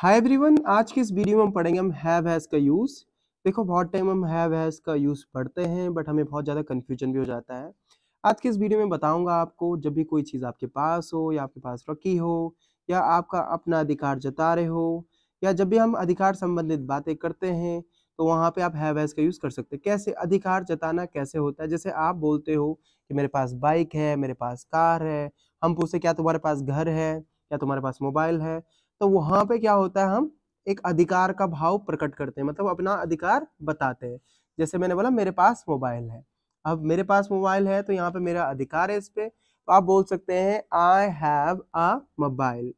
hi everyone आज के इस वीडियो में हम पढ़ेंगे हम हैव हैज़ का यूज़ देखो बहुत टाइम हम हैव हैज़ का यूज़ पढ़ते हैं बट हमें बहुत ज़्यादा कन्फ्यूजन भी हो जाता है आज के इस वीडियो में बताऊंगा आपको जब भी कोई चीज़ आपके पास हो या आपके पास रखी हो या आपका अपना अधिकार जता रहे हो या जब भी हम अधिकार संबंधित बातें करते हैं तो वहाँ पे आप हैव हैज़ का यूज़ कर सकते हैं कैसे अधिकार जताना कैसे होता है जैसे आप बोलते हो कि मेरे पास बाइक है मेरे पास कार है हम पूछते क्या तुम्हारे पास घर है या तुम्हारे पास मोबाइल है तो वहां पे क्या होता है हम एक अधिकार का भाव प्रकट करते हैं मतलब अपना अधिकार बताते हैं जैसे मैंने बोला मेरे पास मोबाइल है अब मेरे पास मोबाइल है तो यहाँ पे मेरा अधिकार है इस पर तो आप बोल सकते हैं आई हैव अ मोबाइल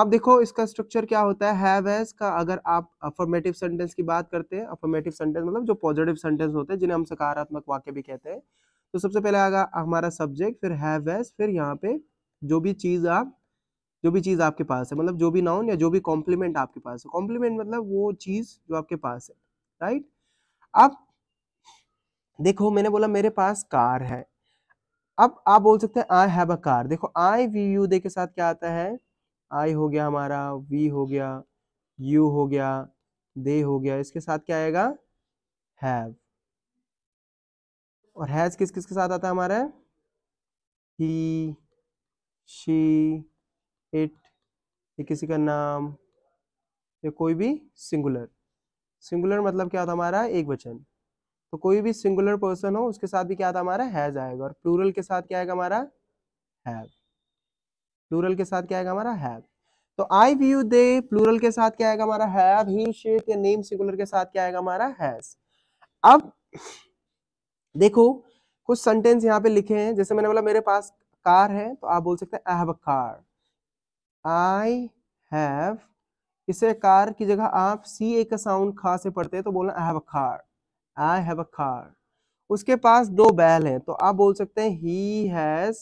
अब देखो इसका स्ट्रक्चर क्या होता है हैव हैज का अगर आप अफर्मेटिव सेंटेंस की बात करते हैं अफर्मेटिव सेंटेंस मतलब जो पॉजिटिव सेंटेंस होते हैं जिन्हें हम सकारात्मक वाक्य भी कहते हैं तो सबसे पहले आएगा हमारा सब्जेक्ट फिर हैव हैज फिर यहाँ पे जो भी चीज़ आप जो भी चीज़ आपके पास है मतलब जो भी नाउन या जो भी कॉम्प्लीमेंट आपके पास है कॉम्प्लीमेंट मतलब वो चीज़ जो आपके पास है राइट अब देखो मैंने बोला मेरे पास कार है अब आप बोल सकते हैं आई हैव अ कार देखो आई वी यू दे के साथ क्या आता है आई हो गया हमारा वी हो गया यू हो गया दे हो गया इसके साथ क्या आएगा हैव और हैज किस किस के साथ आता है हमारा ही शी इट ये किसी का नाम या कोई भी सिंगुलर सिंगुलर मतलब क्या था हमारा एक वचन तो कोई भी सिंगुलर पर्सन हो उसके साथ भी क्या था हमारा हैज आएगा और प्लूरल के साथ क्या आएगा हमारा हैव प्लूरल के साथ क्या आएगा हमारा हैव तो आई व्यू दे प्लूरल के साथ क्या आएगा हमारा हैव ही शेट या नेम सिंगुलर के साथ क्या आएगा हमारा हैज अब देखो कुछ सेंटेंस यहाँ पे लिखे हैं जैसे मैंने बोला मेरे पास कार है तो आप बोल सकते हैं I have a car I have इसे कार की जगह आप सी ए का साउंड खा से पढ़ते हैं तो बोलना I have a car I have a car उसके पास दो बैल हैं तो आप बोल सकते हैं ही हैज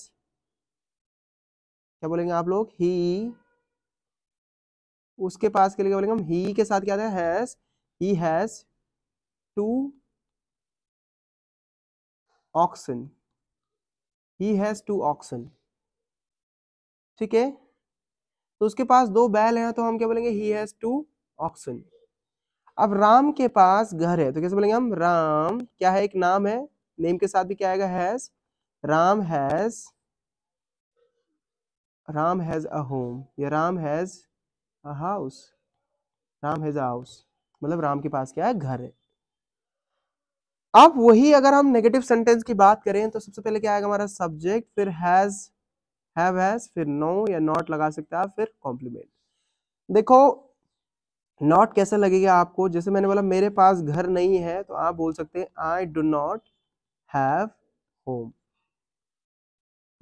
क्या बोलेंगे आप लोग ही उसके पास के लिए बोलेंगे हम ही के साथ क्या has he has two oxen he has two oxen ठीक है तो उसके पास दो बैल हैं तो हम क्या बोलेंगे ही हैज टू ऑक्सन अब राम के पास घर है तो कैसे बोलेंगे हम राम क्या है एक नाम है नेम के साथ भी क्या आएगा has Ram has Ram has a home या Ram has a house Ram has house मतलब राम के पास क्या है घर है अब वही अगर हम नेगेटिव सेंटेंस की बात करें तो सबसे पहले क्या आएगा हमारा सब्जेक्ट फिर हैज हैव हैज फिर नो no या नॉट लगा सकते हैं आप फिर कॉम्प्लीमेंट देखो नॉट कैसे लगेगा आपको जैसे मैंने बोला मेरे पास घर नहीं है तो आप बोल सकते हैं I do not have home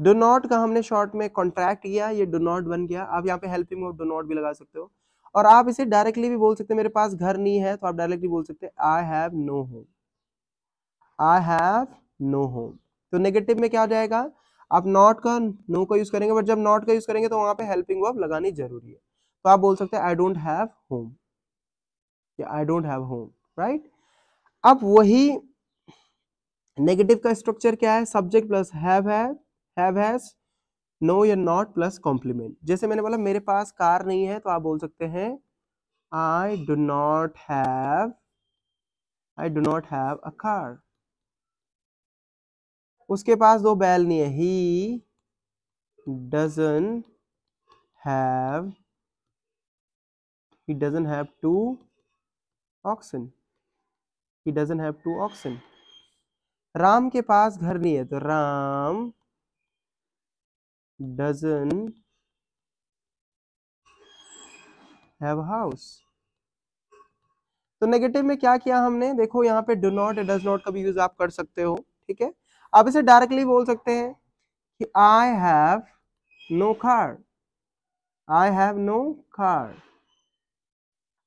do not का हमने शॉर्ट में कॉन्ट्रैक्ट किया ये डो नॉट बन गया आप यहाँ पे हेल्पिंग ऑफ डो नॉट भी लगा सकते हो और आप इसे डायरेक्टली भी बोल सकते हैं मेरे पास घर नहीं है तो आप डायरेक्टली बोल सकते हैं I have no home I have no home तो नेगेटिव में क्या हो जाएगा आप नॉट का नो का यूज करेंगे बट जब नॉट का यूज करेंगे तो वहां पे हेल्पिंग वर्ब लगानी जरूरी है तो आप बोल सकते हैं आई डोंट हैव होम या I don't have home right अब वही नेगेटिव का स्ट्रक्चर क्या है सब्जेक्ट प्लस हैव है हैव हैज नो या नॉट प्लस कॉम्प्लीमेंट जैसे मैंने बोला मेरे पास कार नहीं है तो आप बोल सकते हैं I do not have I do not have a car उसके पास दो बैल नहीं है he doesn't have he doesn't have two oxen he doesn't have two oxen Ram के पास घर नहीं है तो राम डजन हैव हाउस तो नेगेटिव में क्या किया हमने देखो यहाँ पे डो नॉट डज नॉट का भी यूज आप कर सकते हो ठीक है आप इसे डायरेक्टली बोल सकते हैं कि I have no car I have no car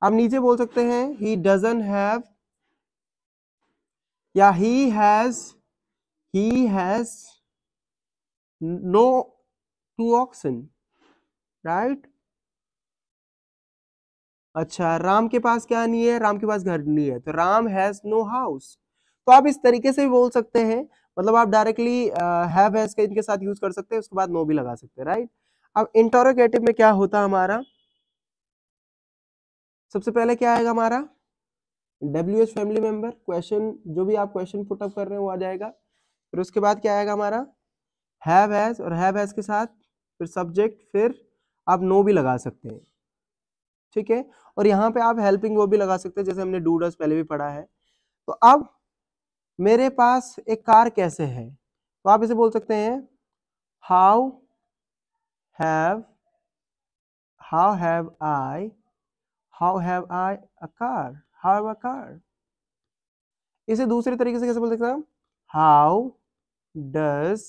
आप नीचे बोल सकते हैं ही डजन हैव या he has he has no two oxen right अच्छा राम के पास क्या नहीं है राम के पास घर नहीं है तो राम हैज नो हाउस तो आप इस तरीके से भी बोल सकते हैं मतलब आप डायरेक्टली हैव हैज के इनके साथ यूज कर सकते हैं उसके बाद नो भी लगा सकते हैं राइट अब इंटरोगेटिव में क्या होता हमारा सबसे पहले क्या आएगा हमारा W H family member question जो भी आप क्वेश्चन पुटअप कर रहे वो आ जाएगा फिर उसके बाद क्या आएगा हमारा हैव हैज और हैव हैज के साथ फिर सब्जेक्ट फिर आप नो भी लगा सकते हैं ठीक है और यहाँ पे आप हेल्पिंग वो भी लगा सकते हैं जैसे हमने डू डस पहले भी पढ़ा है तो अब मेरे पास एक कार कैसे है तो आप इसे बोल सकते हैं how have how have I how have I a car how a car इसे दूसरे तरीके से कैसे बोल सकते हैं हाउ डज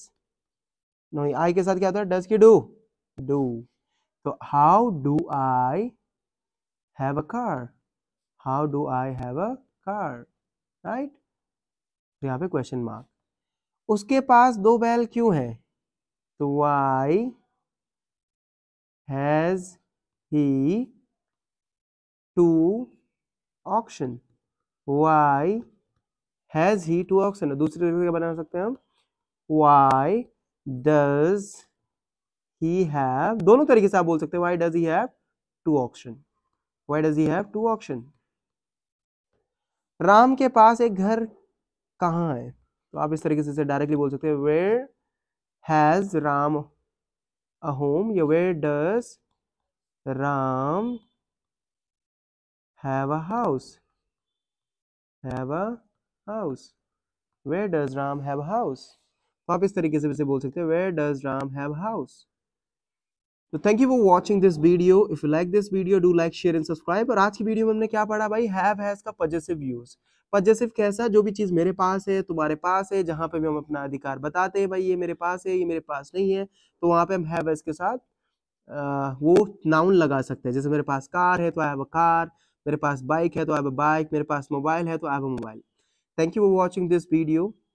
नो आई के साथ क्या होता है डज की डू डू तो how do I have a car how do I have a car right तो यहाँ पे क्वेश्चन मार्क उसके पास दो बैल क्यों है तो why has he two oxen why has he two oxen दूसरे तरीके का बना सकते हैं हम वाई डज ही हैव दोनों तरीके से आप बोल सकते हैं why does he have two oxen why does he have two oxen Ram के पास एक घर कहाँ है तो आप इस तरीके से डायरेक्टली बोल सकते हैं where has Ram a home या where does Ram have a house have a house where does Ram have house तो आप इस तरीके से इसे बोल सकते हैं where does Ram have house तो thank you for watching this video if you like this video do like share and subscribe और आज की वीडियो में हमने क्या पढ़ा भाई हैव हैज का पजेसिव यूज़ पजेसिव कैसा जो भी चीज़ मेरे पास है तुम्हारे पास है जहाँ पे भी हम अपना अधिकार बताते हैं भाई ये मेरे पास है ये मेरे पास नहीं है तो वहाँ पे हम हैव इसके साथ आ, वो नाउन लगा सकते हैं जैसे मेरे पास कार है तो आई हैव अ कार मेरे पास बाइक है तो आई हैव अ बाइक मेरे पास मोबाइल है तो I have a mobile thank you for watching this video